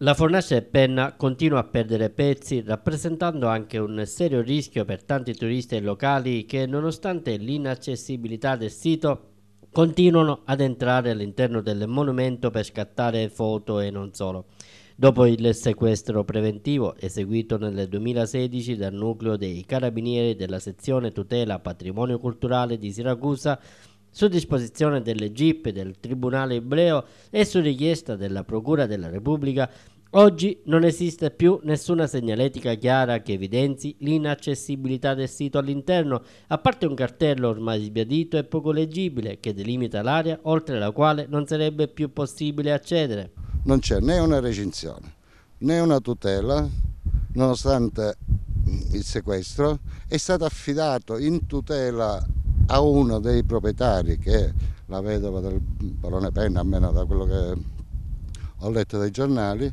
La fornace e Penna continua a perdere pezzi, rappresentando anche un serio rischio per tanti turisti e locali che, nonostante l'inaccessibilità del sito, continuano ad entrare all'interno del monumento per scattare foto e non solo. Dopo il sequestro preventivo eseguito nel 2016 dal nucleo dei carabinieri della sezione tutela patrimonio culturale di Siracusa, su disposizione delle GIP del Tribunale ebreo e su richiesta della Procura della Repubblica, oggi non esiste più nessuna segnaletica chiara che evidenzi l'inaccessibilità del sito all'interno, a parte un cartello ormai sbiadito e poco leggibile che delimita l'area oltre la quale non sarebbe più possibile accedere. Non c'è né una recinzione né una tutela, nonostante il sequestro, è stato affidato in tutela a uno dei proprietari che è la vedova del barone Penna, almeno da quello che ho letto dai giornali,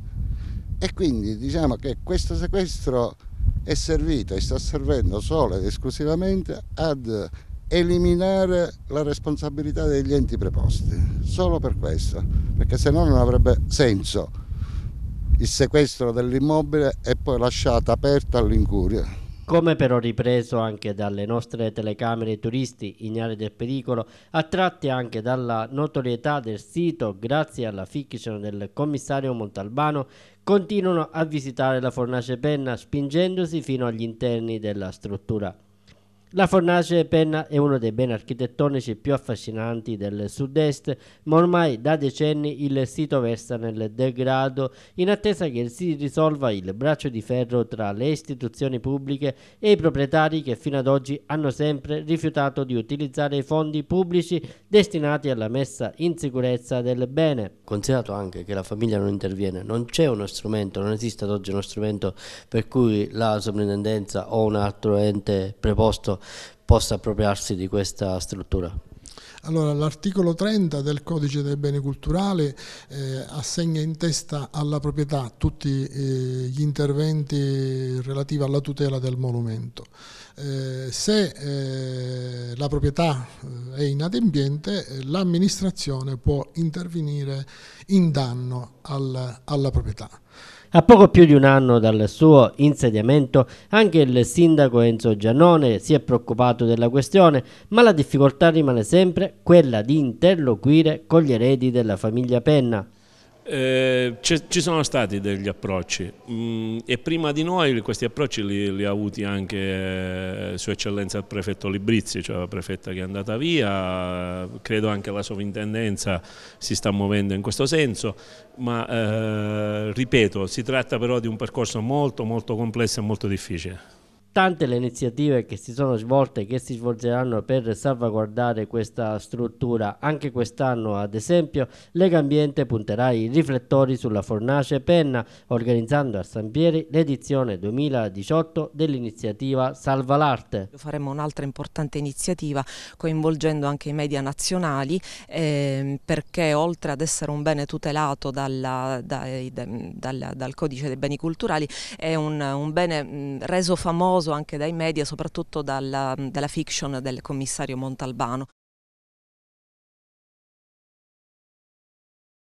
e quindi diciamo che questo sequestro è servito e sta servendo solo ed esclusivamente ad eliminare la responsabilità degli enti preposti, solo per questo, perché se no non avrebbe senso il sequestro dell'immobile e poi lasciata aperta all'incuria. Come però ripreso anche dalle nostre telecamere turisti ignari del pericolo, attratti anche dalla notorietà del sito grazie alla fiction del commissario Montalbano, continuano a visitare la Fornace Penna spingendosi fino agli interni della struttura. La Fornace Penna è uno dei beni architettonici più affascinanti del sud-est, ma ormai da decenni il sito versa nel degrado in attesa che si risolva il braccio di ferro tra le istituzioni pubbliche e i proprietari che fino ad oggi hanno sempre rifiutato di utilizzare i fondi pubblici destinati alla messa in sicurezza del bene. Considerato anche che la famiglia non interviene, non c'è uno strumento, non esiste ad oggi uno strumento per cui la sovrintendenza o un altro ente preposto possa appropriarsi di questa struttura? Allora, l'articolo 30 del codice dei beni culturali eh, assegna in testa alla proprietà tutti eh, gli interventi relativi alla tutela del monumento. Eh, se eh, la proprietà eh, è inadempiente, l'amministrazione può intervenire in danno alla proprietà. A poco più di un anno dal suo insediamento, anche il sindaco Enzo Giannone si è preoccupato della questione, ma la difficoltà rimane sempre quella di interloquire con gli eredi della famiglia Penna. Eh, ci sono stati degli approcci mm, e prima di noi questi approcci li, li ha avuti anche eh, Sua Eccellenza il Prefetto Librizzi, cioè la prefetta che è andata via, credo anche la sovrintendenza si sta muovendo in questo senso, ma eh, ripeto, si tratta però di un percorso molto molto complesso e molto difficile. Tante le iniziative che si sono svolte e che si svolgeranno per salvaguardare questa struttura. Anche quest'anno, ad esempio, Lega Ambiente punterà i riflettori sulla Fornace Penna, organizzando a San Pieri l'edizione 2018 dell'iniziativa Salva l'Arte. Faremo un'altra importante iniziativa coinvolgendo anche i media nazionali eh, perché oltre ad essere un bene tutelato dalla, dai, dal, dal, Codice dei Beni Culturali è un, un bene reso famoso famoso anche dai media, soprattutto dalla, dalla fiction del commissario Montalbano.